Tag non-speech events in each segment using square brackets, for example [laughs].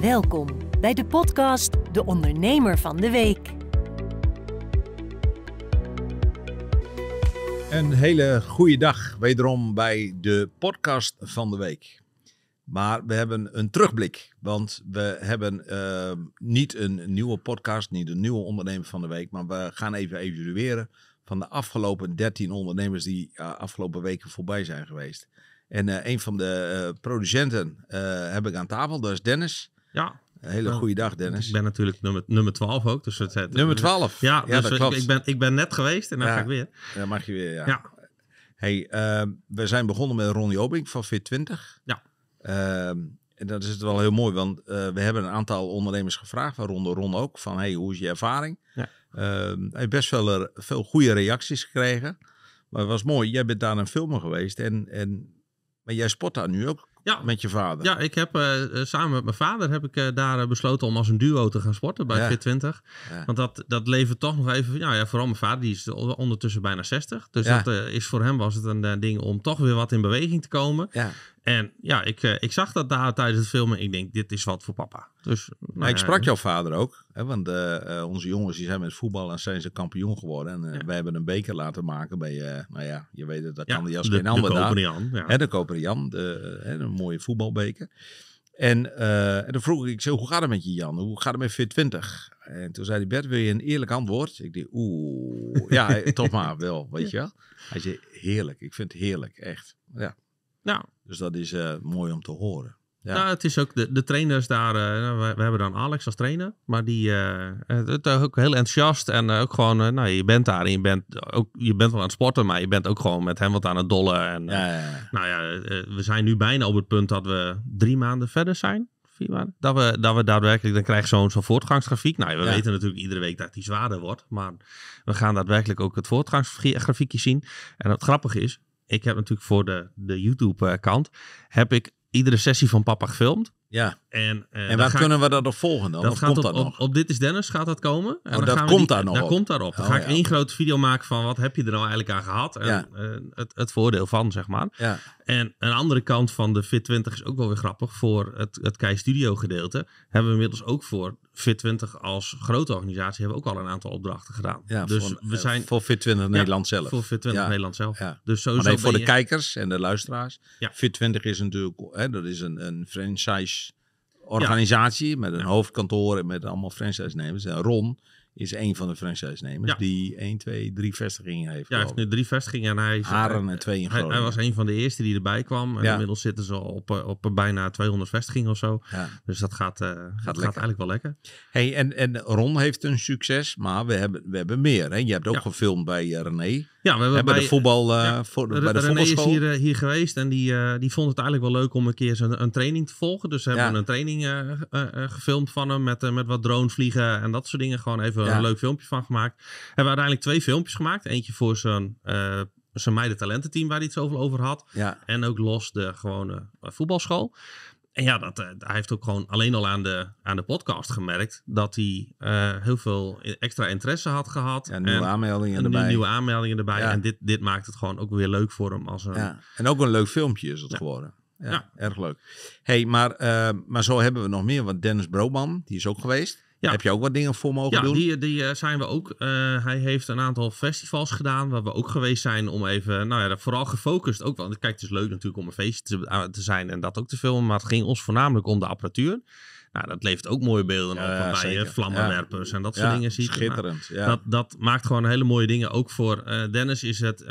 Welkom bij de podcast De Ondernemer van de Week. Een hele goede dag wederom bij de podcast van de week. Maar we hebben een terugblik, want we hebben eh, niet een nieuwe podcast, niet een nieuwe ondernemer van de week, maar we gaan even evalueren van de afgelopen 13 ondernemers die eh, afgelopen weken voorbij zijn geweest. En eh, een van de producenten heb ik aan tafel, dat is Dennis. Ja. Een hele goede dag, Dennis. Ik ben natuurlijk nummer, nummer 12 ook. Dus het nummer 12? Ja, dus Ik, ik, ben, ik ben net geweest en dan ga ik weer. Dan mag je weer, ja. Hey, ehm, we zijn begonnen met Ronnie Obing van Fit20. Ja. Ehm, en dat is het wel heel mooi, want eh, we hebben een aantal ondernemers gevraagd, waaronder Ron ook, van hey, hoe is je ervaring? Ja. Ehm, hij heeft best wel veel goede reacties gekregen. Maar het was mooi, jij bent daar een filmen geweest en, en maar jij sport daar nu ook ja. Met je vader. Ja, ik heb eh, eh, samen met mijn vader heb ik eh, daar besloten om als een duo te gaan sporten bij ja. Fit 20. Want dat, dat levert toch nog even... Ja, nou ja, vooral mijn vader, die is ondertussen bijna 60. Dus dat is, voor hem was het een ding om toch weer wat in beweging te komen. En ja, ik, eh, ik zag dat daar tijdens het filmen. Ik denk, dit is wat voor papa. Dus, maar nou, ik eh, sprak jouw vader ook. Hè, want eh, onze jongens die zijn met voetbal en zijn ze kampioen geworden. En uh, wij hebben een beker laten maken bij, uh, nou ja, je weet het, dat kan die als de, geen ander De Ja. Hè, de Koperian, de, een mooie voetbalbeker. En, en dan vroeg ik, zo, hoe gaat het met je Jan? Hoe gaat het met Fit 20? En toen zei die Bert, wil je een eerlijk antwoord? Ik dacht, oeh, ja, [laughs] toch maar wel, weet je wel. Hij zei, heerlijk, ik vind het heerlijk, echt. Ja. Nou, dus dat is eh, mooi om te horen. Ja. Nou, het is ook de, de trainers daar. Eh, nou, we, hebben dan Alex als trainer, maar die uh, het, ook heel enthousiast en ook gewoon. nou, je bent daar en je bent ook je bent wel aan het sporten, maar je bent ook gewoon met hem wat aan het dollen. En, ja, Nou ja, we zijn nu bijna op het punt dat we drie maanden verder zijn. Vier maanden, dat we, dat we daadwerkelijk, dan krijg je zo'n zo'n voortgangsgrafiek. Nou, we weten natuurlijk iedere week dat hij zwaarder wordt. Maar we gaan daadwerkelijk ook het voortgangsgrafiekje zien. En het grappige is, ik heb natuurlijk voor de, de YouTube-kant, heb ik iedere sessie van papa gefilmd. Ja. En, eh, en waar kunnen we dat op volgen dan? Dat of komt op, dat Op, op, Dit is Dennis gaat dat komen. En oh, dan dat gaan we komt daar nog daar komt daarop. Dan oh, ga ik één grote video maken van wat heb je er nou eigenlijk aan gehad. En, eh, het, het voordeel van, zeg maar. Ja. En een andere kant van de Fit20 is ook wel weer grappig. Voor het, het Kei Studio gedeelte hebben we inmiddels ook voor Fit20 als grote organisatie hebben we ook al een aantal opdrachten gedaan. Ja, dus voor, we zijn, voor Fit20 Nederland zelf. Voor Fit20 Nederland zelf. Dus sowieso maar voor de kijkers en de luisteraars. Fit20 is natuurlijk, hè, dat is een, een franchise organisatie met een hoofdkantoor en met allemaal franchise-nemers. En eh, Ron is een van de franchise-nemers die 1, 2, 3 vestigingen heeft. Ja, hij heeft nu drie vestigingen en hij is... Haren en twee in hij, hij, was een van de eerste die erbij kwam. En ja. inmiddels zitten ze op, eh, op bijna 200 vestigingen of zo. Ja. Dus dat gaat, eh, gaat, dat gaat eigenlijk wel lekker. Hey, en, en Ron heeft een succes, maar we hebben, we hebben meer. Hè? Je hebt ook gefilmd bij René. Ja, we hebben, bij, de voetbal, eh, eh, de, bij de is hier, eh, hier geweest en die, die vond het eigenlijk wel leuk om een keer zijn, een training te volgen. Dus we hebben een training gefilmd van hem met, met wat dronevliegen en dat soort dingen. Gewoon even een leuk filmpje van gemaakt. Hebben we uiteindelijk twee filmpjes gemaakt. Eentje voor zijn zijn meiden talententeam waar hij het zoveel over had. Ja. En ook los de gewone voetbalschool en ja, dat, eh, hij heeft ook gewoon alleen al aan de, aan de podcast gemerkt dat hij eh, heel veel extra interesse had gehad. en nieuwe en, aanmeldingen en Nieuwe aanmeldingen erbij. En dit, dit maakt het gewoon ook weer leuk voor hem. Als een... ja. En ook een leuk filmpje is het geworden. Ja, erg leuk. hey, maar, eh, maar zo hebben we nog meer. Want Dennis Broban, die is ook geweest. Ja. Heb je ook wat dingen voor mogen ja, doen? Ja, die, die eh, zijn we ook. Eh, hij heeft een aantal festivals gedaan waar we ook geweest zijn om even, nou ja, vooral gefocust ook. Want kijk, het is leuk natuurlijk om een feestje te, te zijn en dat ook te filmen, maar het ging ons voornamelijk om de apparatuur. Nou, dat levert ook mooie beelden op bij je vlammenwerpers en dat soort dingen. Ziet schitterend. Dat, dat maakt gewoon hele mooie dingen. Ook voor eh, Dennis is het, uh,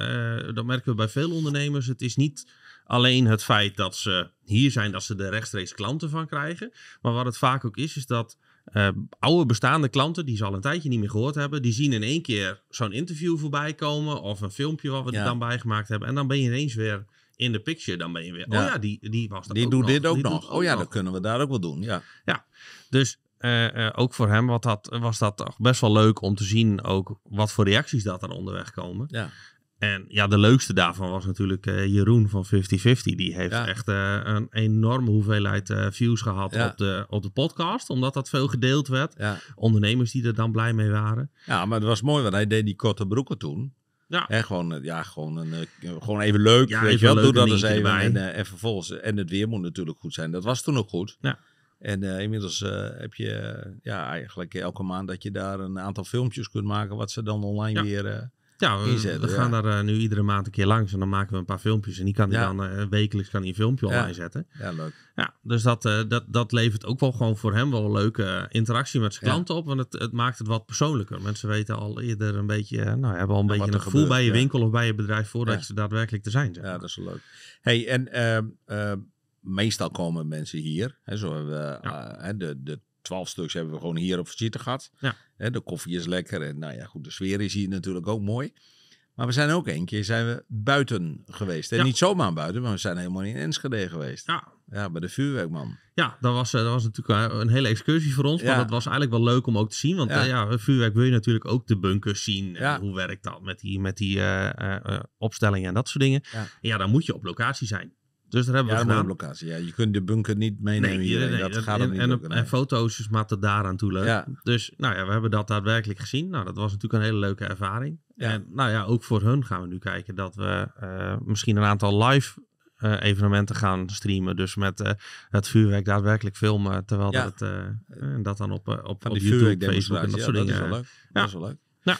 dat merken we bij veel ondernemers, het is niet alleen het feit dat ze hier zijn, dat ze er rechtstreeks klanten van krijgen. Maar wat het vaak ook is, is dat eh, oude bestaande klanten, die ze al een tijdje niet meer gehoord hebben, die zien in één keer zo'n interview voorbij komen of een filmpje wat we ja. er dan bij gemaakt hebben. En dan ben je ineens weer in de picture. Dan ben je weer, oh ja, die, die was dat Die doet dit ook nog. oh ja, dat kunnen we daar ook wel doen. Ja, ja. dus eh, eh, ook voor hem wat dat, was dat best wel leuk om te zien ook wat voor reacties dat er onderweg komen. Ja. En ja, de leukste daarvan was natuurlijk eh, Jeroen van 5050. Die heeft echt eh, een enorme hoeveelheid eh, views gehad op, de, op de podcast. Omdat dat veel gedeeld werd. Ondernemers die er dan blij mee waren. Ja, maar het was mooi, want hij deed die korte broeken toen. Ja. en gewoon, ja, gewoon, een, gewoon even leuk. weet even je wel, doe dat eens even. En, en vervolgens, en het weer moet natuurlijk goed zijn. Dat was toen ook goed. Ja. En inmiddels heb je ja, eigenlijk elke maand dat je daar een aantal filmpjes kunt maken, wat ze dan online ja. weer ja, we, gaan daar eh, nu iedere maand een keer langs en dan maken we een paar filmpjes. En die kan hij dan eh, wekelijks kan die een filmpje online zetten. Ja, leuk. Ja, dus dat, eh, dat, dat levert ook wel gewoon voor hem wel een leuke interactie met zijn klanten op. Want het, het maakt het wat persoonlijker. Mensen weten al eerder een beetje, nou hebben al een beetje een gevoel bij je winkel of bij je bedrijf voordat ze daadwerkelijk te zijn. Zeg Ja, dat is leuk. Hey, en ehm, ehm, meestal komen mensen hier. Hè, zo hebben we, de, de 12 stuks hebben we gewoon hier op visite gehad. Ja. de koffie is lekker en nou ja, goed, de sfeer is hier natuurlijk ook mooi. Maar we zijn ook een keer zijn we buiten geweest. En niet zomaar buiten, maar we zijn helemaal in Enschede geweest. Ja. bij de vuurwerkman. Ja, dat was, eh, dat was natuurlijk eh, een hele excursie voor ons. Ja. Maar dat was eigenlijk wel leuk om ook te zien. Want ja, eh, vuurwerk wil je natuurlijk ook de bunkers zien. Ja. hoe werkt dat met die, met die opstellingen en dat soort dingen. ja, dan moet je op locatie zijn. Dus daar hebben we gedaan. Locatie. Ja, je kunt de bunker niet meenemen. Nee, dat, gaat en, niet en, en, foto's maakt het daaraan toe leuk. Dus nou ja, we hebben dat daadwerkelijk gezien. Nou, dat was natuurlijk een hele leuke ervaring. En nou ja, ook voor hun gaan we nu kijken dat we eh, misschien een aantal live eh, evenementen gaan streamen. Dus met eh, het vuurwerk daadwerkelijk filmen. Terwijl ja. dat, en dat dan op, op, op YouTube, Facebook en dat soort dingen. Dat is wel leuk. Dat is wel leuk. Ja.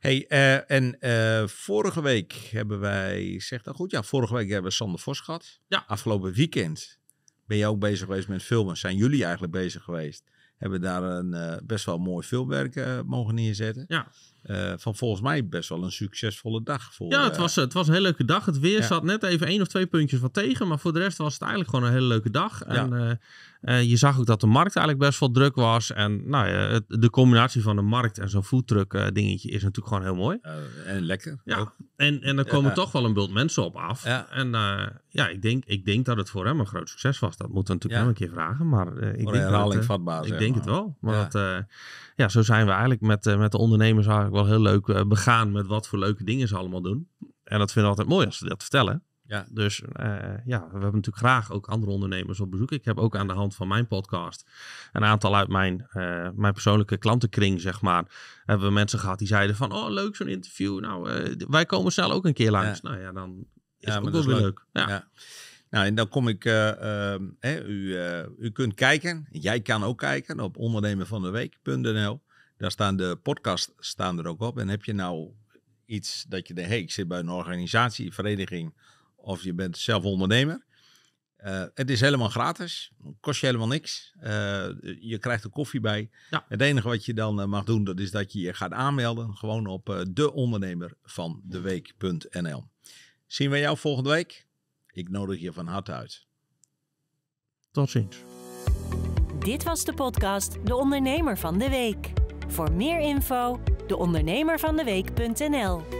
Hey, eh, en eh, vorige week hebben wij, zeg dat goed? Ja, vorige week hebben we Sander Vos gehad. Ja. Afgelopen weekend ben je ook bezig geweest met filmen. Zijn jullie eigenlijk bezig geweest? Hebben daar een eh, best wel mooi filmwerk mogen neerzetten. Ja. Eh, van volgens mij best wel een succesvolle dag. Voor, ja, het eh, was, het was een hele leuke dag. Het weer zat net even één of twee puntjes van tegen. Maar voor de rest was het eigenlijk gewoon een hele leuke dag. En eh, je zag ook dat de markt eigenlijk best wel druk was. En nou, ja, de combinatie van de markt en zo'n foodtruck dingetje is natuurlijk gewoon heel mooi. en lekker. Ja, en, en er komen toch wel een bult mensen op af. En ja, ik denk, ik denk dat het voor hem een groot succes was. Dat moeten we natuurlijk nog een keer vragen. Maar ik, denk, dat, ik denk het wel. Ja. ja, zo zijn we eigenlijk met, met de ondernemers wel heel leuk eh, begaan met wat voor leuke dingen ze allemaal doen. En dat vinden we altijd mooi als ze dat vertellen. Ja. Dus eh, ja, we hebben natuurlijk graag ook andere ondernemers op bezoek. Ik heb ook aan de hand van mijn podcast een aantal uit mijn, eh, mijn persoonlijke klantenkring, zeg maar. Hebben we mensen gehad die zeiden van, oh leuk zo'n interview. Nou, wij komen snel ook een keer langs. Nou ja, dan is het ook wel weer leuk. Ja. Nou, en dan kom ik, u, u kunt kijken, jij kan ook kijken op van de Week.nl. Daar staan de podcasts staan er ook op. En heb je nou iets dat je denkt, hey, ik zit bij een organisatie, vereniging of je bent zelf ondernemer. Eh, het is helemaal gratis, kost je helemaal niks. Eh, je krijgt er koffie bij. Het enige wat je dan eh, mag doen, dat is dat je je gaat aanmelden. Gewoon op de ondernemer van Zien we jou volgende week? Ik nodig je van harte uit. Tot ziens. Dit was de podcast De Ondernemer van de Week. Voor meer info deondernemervandeweek.nl